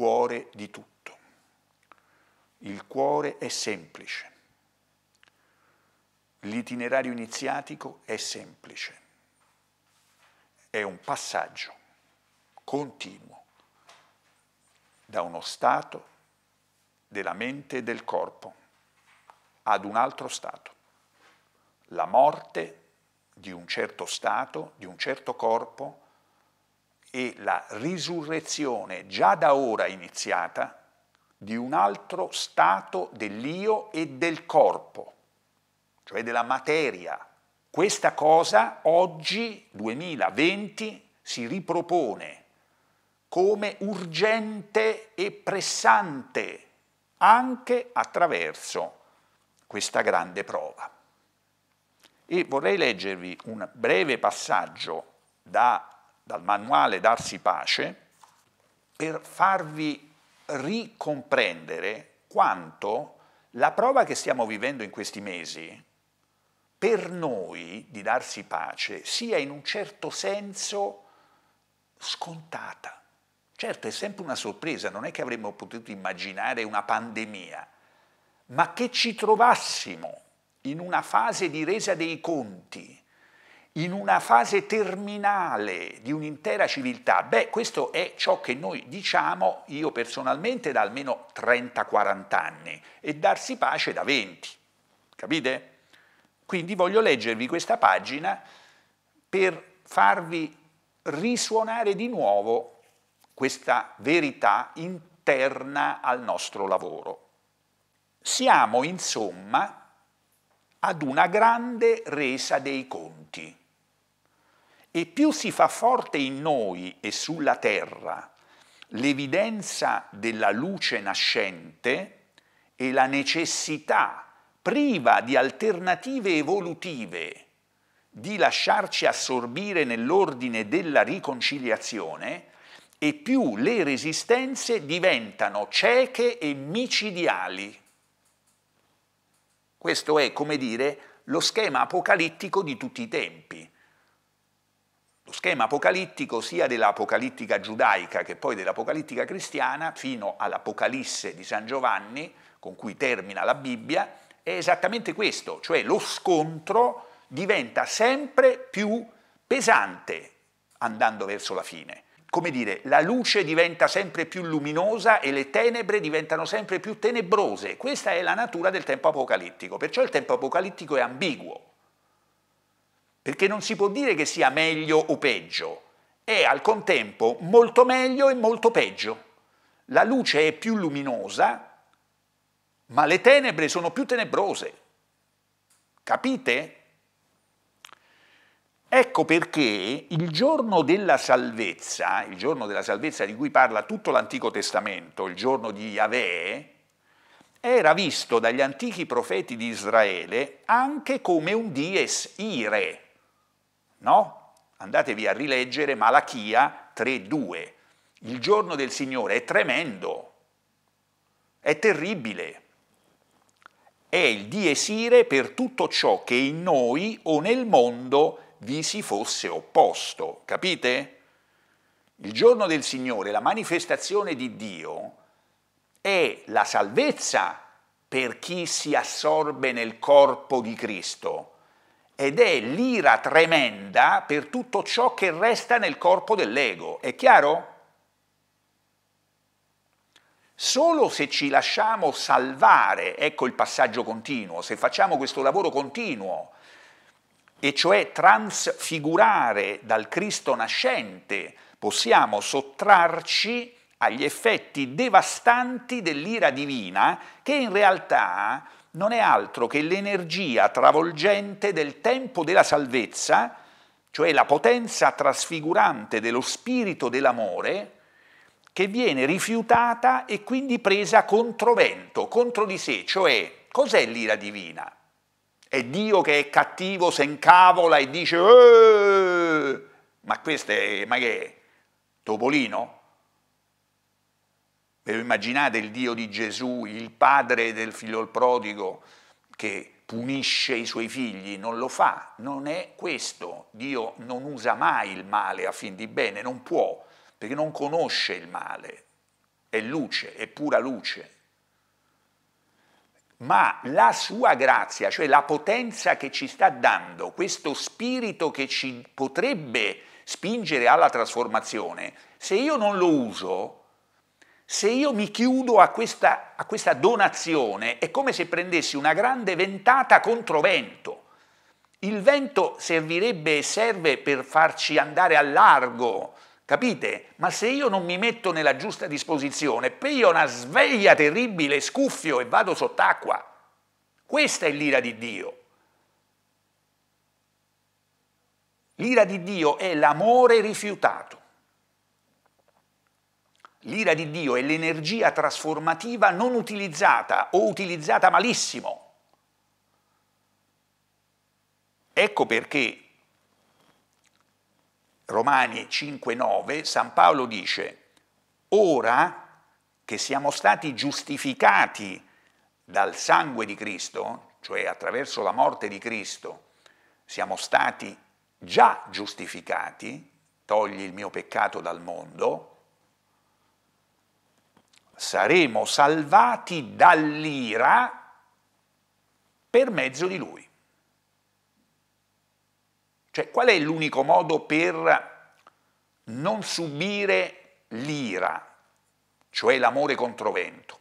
cuore di tutto. Il cuore è semplice. L'itinerario iniziatico è semplice. È un passaggio continuo da uno stato della mente e del corpo ad un altro stato. La morte di un certo stato, di un certo corpo, e la risurrezione già da ora iniziata di un altro stato dell'io e del corpo, cioè della materia. Questa cosa oggi, 2020, si ripropone come urgente e pressante anche attraverso questa grande prova. E vorrei leggervi un breve passaggio da dal manuale Darsi Pace, per farvi ricomprendere quanto la prova che stiamo vivendo in questi mesi, per noi di darsi pace, sia in un certo senso scontata. Certo, è sempre una sorpresa, non è che avremmo potuto immaginare una pandemia, ma che ci trovassimo in una fase di resa dei conti in una fase terminale di un'intera civiltà, beh, questo è ciò che noi diciamo, io personalmente, da almeno 30-40 anni, e darsi pace da 20, capite? Quindi voglio leggervi questa pagina per farvi risuonare di nuovo questa verità interna al nostro lavoro. Siamo insomma ad una grande resa dei conti. E più si fa forte in noi e sulla terra l'evidenza della luce nascente e la necessità priva di alternative evolutive di lasciarci assorbire nell'ordine della riconciliazione, e più le resistenze diventano cieche e micidiali. Questo è, come dire, lo schema apocalittico di tutti i tempi lo schema apocalittico sia dell'apocalittica giudaica che poi dell'apocalittica cristiana, fino all'Apocalisse di San Giovanni, con cui termina la Bibbia, è esattamente questo, cioè lo scontro diventa sempre più pesante andando verso la fine. Come dire, la luce diventa sempre più luminosa e le tenebre diventano sempre più tenebrose. Questa è la natura del tempo apocalittico, perciò il tempo apocalittico è ambiguo perché non si può dire che sia meglio o peggio, è al contempo molto meglio e molto peggio. La luce è più luminosa, ma le tenebre sono più tenebrose. Capite? Ecco perché il giorno della salvezza, il giorno della salvezza di cui parla tutto l'Antico Testamento, il giorno di Yahweh, era visto dagli antichi profeti di Israele anche come un dies ire, no? Andatevi a rileggere Malachia 3.2. Il giorno del Signore è tremendo, è terribile, è il diesire per tutto ciò che in noi o nel mondo vi si fosse opposto, capite? Il giorno del Signore, la manifestazione di Dio, è la salvezza per chi si assorbe nel corpo di Cristo, ed è l'ira tremenda per tutto ciò che resta nel corpo dell'ego. È chiaro? Solo se ci lasciamo salvare, ecco il passaggio continuo, se facciamo questo lavoro continuo, e cioè transfigurare dal Cristo nascente, possiamo sottrarci agli effetti devastanti dell'ira divina che in realtà non è altro che l'energia travolgente del tempo della salvezza, cioè la potenza trasfigurante dello spirito dell'amore, che viene rifiutata e quindi presa contro vento, contro di sé, cioè cos'è l'ira divina? È Dio che è cattivo, se incavola e dice eh! ma questo è, ma che è? Topolino? Eh, immaginate il Dio di Gesù, il padre del figlio prodigo, che punisce i suoi figli? Non lo fa, non è questo. Dio non usa mai il male a fin di bene, non può, perché non conosce il male. È luce, è pura luce. Ma la sua grazia, cioè la potenza che ci sta dando, questo spirito che ci potrebbe spingere alla trasformazione, se io non lo uso, se io mi chiudo a questa, a questa donazione è come se prendessi una grande ventata contro vento. Il vento servirebbe e serve per farci andare a largo, capite? Ma se io non mi metto nella giusta disposizione, pio una sveglia terribile, scuffio e vado sott'acqua. Questa è l'ira di Dio. L'ira di Dio è l'amore rifiutato. L'ira di Dio è l'energia trasformativa non utilizzata o utilizzata malissimo. Ecco perché Romani 5:9 San Paolo dice: "Ora che siamo stati giustificati dal sangue di Cristo, cioè attraverso la morte di Cristo, siamo stati già giustificati, togli il mio peccato dal mondo, saremo salvati dall'ira per mezzo di lui. Cioè qual è l'unico modo per non subire l'ira, cioè l'amore controvento?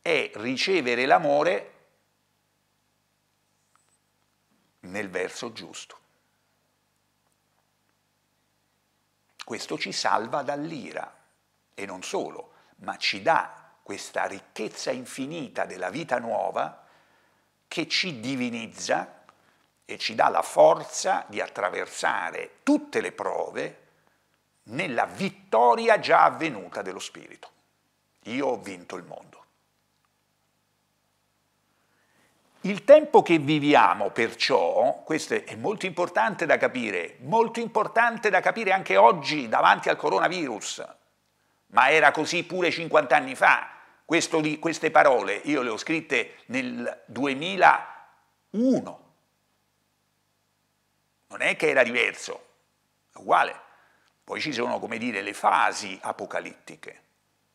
È ricevere l'amore nel verso giusto. Questo ci salva dall'ira e non solo ma ci dà questa ricchezza infinita della vita nuova che ci divinizza e ci dà la forza di attraversare tutte le prove nella vittoria già avvenuta dello Spirito. Io ho vinto il mondo. Il tempo che viviamo, perciò, questo è molto importante da capire, molto importante da capire anche oggi davanti al coronavirus, ma era così pure 50 anni fa. Li, queste parole io le ho scritte nel 2001. Non è che era diverso, è uguale. Poi ci sono, come dire, le fasi apocalittiche,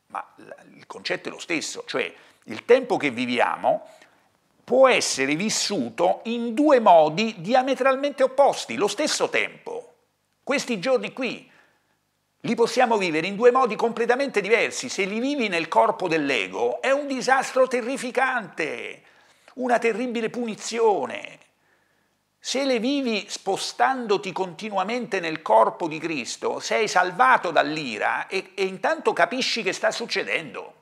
ma il concetto è lo stesso, cioè il tempo che viviamo può essere vissuto in due modi diametralmente opposti, lo stesso tempo. Questi giorni qui, li possiamo vivere in due modi completamente diversi. Se li vivi nel corpo dell'ego è un disastro terrificante, una terribile punizione. Se le vivi spostandoti continuamente nel corpo di Cristo, sei salvato dall'ira e, e intanto capisci che sta succedendo.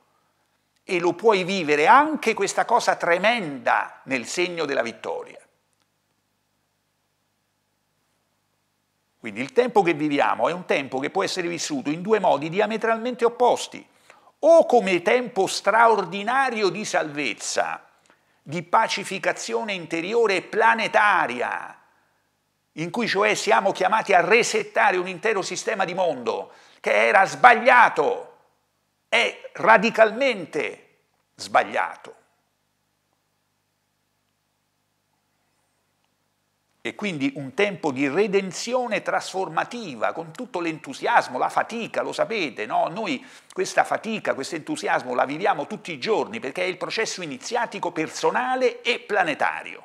E lo puoi vivere anche questa cosa tremenda nel segno della vittoria. Quindi il tempo che viviamo è un tempo che può essere vissuto in due modi diametralmente opposti, o come tempo straordinario di salvezza, di pacificazione interiore e planetaria, in cui cioè siamo chiamati a resettare un intero sistema di mondo che era sbagliato, è radicalmente sbagliato. e quindi un tempo di redenzione trasformativa con tutto l'entusiasmo, la fatica, lo sapete, no? noi questa fatica, questo entusiasmo la viviamo tutti i giorni perché è il processo iniziatico personale e planetario.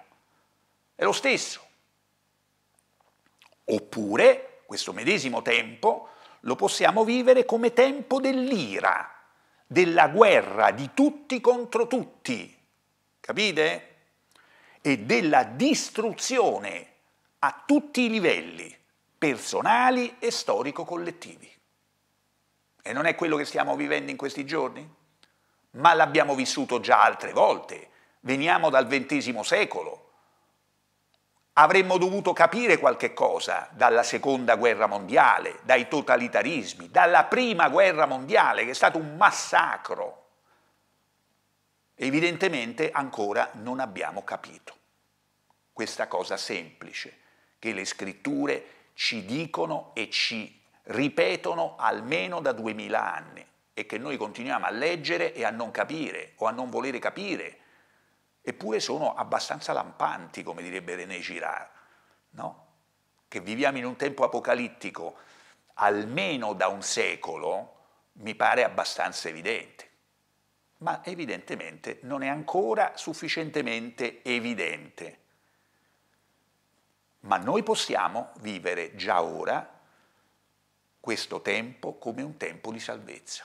È lo stesso. Oppure questo medesimo tempo lo possiamo vivere come tempo dell'ira, della guerra di tutti contro tutti. Capite? e della distruzione a tutti i livelli, personali e storico-collettivi. E non è quello che stiamo vivendo in questi giorni? Ma l'abbiamo vissuto già altre volte, veniamo dal XX secolo. Avremmo dovuto capire qualche cosa dalla seconda guerra mondiale, dai totalitarismi, dalla prima guerra mondiale che è stato un massacro. Evidentemente ancora non abbiamo capito questa cosa semplice che le scritture ci dicono e ci ripetono almeno da duemila anni e che noi continuiamo a leggere e a non capire o a non volere capire, eppure sono abbastanza lampanti, come direbbe René Girard, no? che viviamo in un tempo apocalittico almeno da un secolo, mi pare abbastanza evidente ma evidentemente non è ancora sufficientemente evidente. Ma noi possiamo vivere già ora questo tempo come un tempo di salvezza.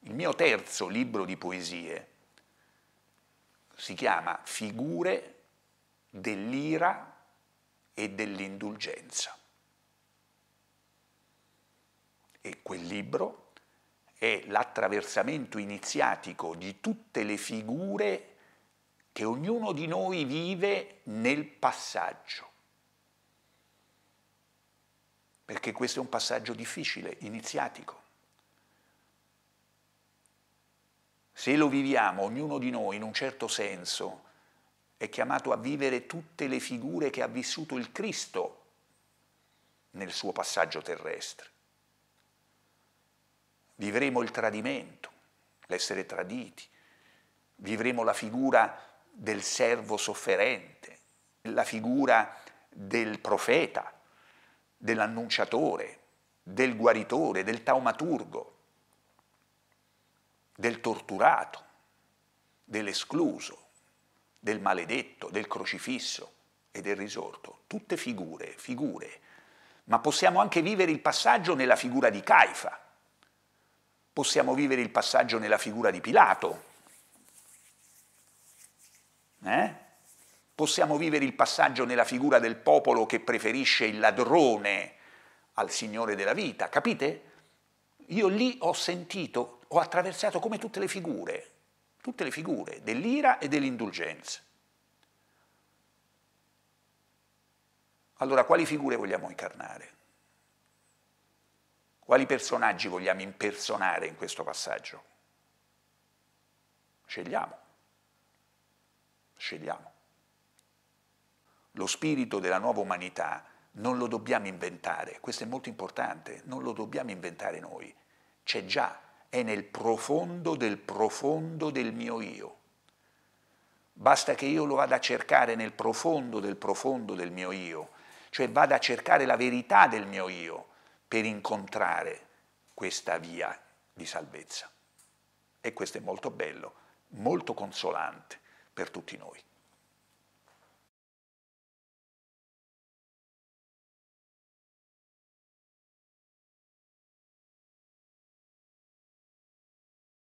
Il mio terzo libro di poesie si chiama Figure dell'ira e dell'indulgenza. E quel libro è l'attraversamento iniziatico di tutte le figure che ognuno di noi vive nel passaggio. Perché questo è un passaggio difficile, iniziatico. Se lo viviamo, ognuno di noi in un certo senso è chiamato a vivere tutte le figure che ha vissuto il Cristo nel suo passaggio terrestre. Vivremo il tradimento, l'essere traditi, vivremo la figura del servo sofferente, la figura del profeta, dell'annunciatore, del guaritore, del taumaturgo, del torturato, dell'escluso, del maledetto, del crocifisso e del risorto. Tutte figure, figure. Ma possiamo anche vivere il passaggio nella figura di Caifa, possiamo vivere il passaggio nella figura di Pilato, eh? Possiamo vivere il passaggio nella figura del popolo che preferisce il ladrone al Signore della vita, capite? Io lì ho sentito, ho attraversato come tutte le figure, tutte le figure dell'ira e dell'indulgenza. Allora, quali figure vogliamo incarnare? Quali personaggi vogliamo impersonare in questo passaggio? Scegliamo. Scegliamo. Lo spirito della nuova umanità non lo dobbiamo inventare, questo è molto importante, non lo dobbiamo inventare noi, c'è già, è nel profondo del profondo del mio io. Basta che io lo vada a cercare nel profondo del profondo del mio io, cioè vada a cercare la verità del mio io per incontrare questa via di salvezza. E questo è molto bello, molto consolante per tutti noi.